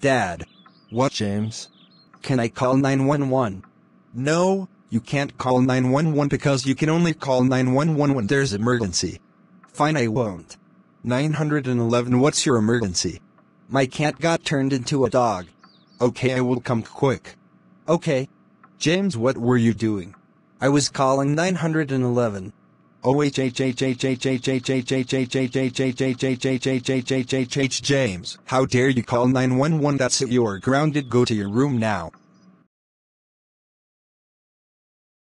Dad. What, James? Can I call 911? No, you can't call 911 because you can only call 911 when there's emergency. Fine, I won't. 911, what's your emergency? My cat got turned into a dog. Okay, I will come quick. Okay. James, what were you doing? I was calling 911. James, how dare you call 911 that's it you are grounded go to your room now.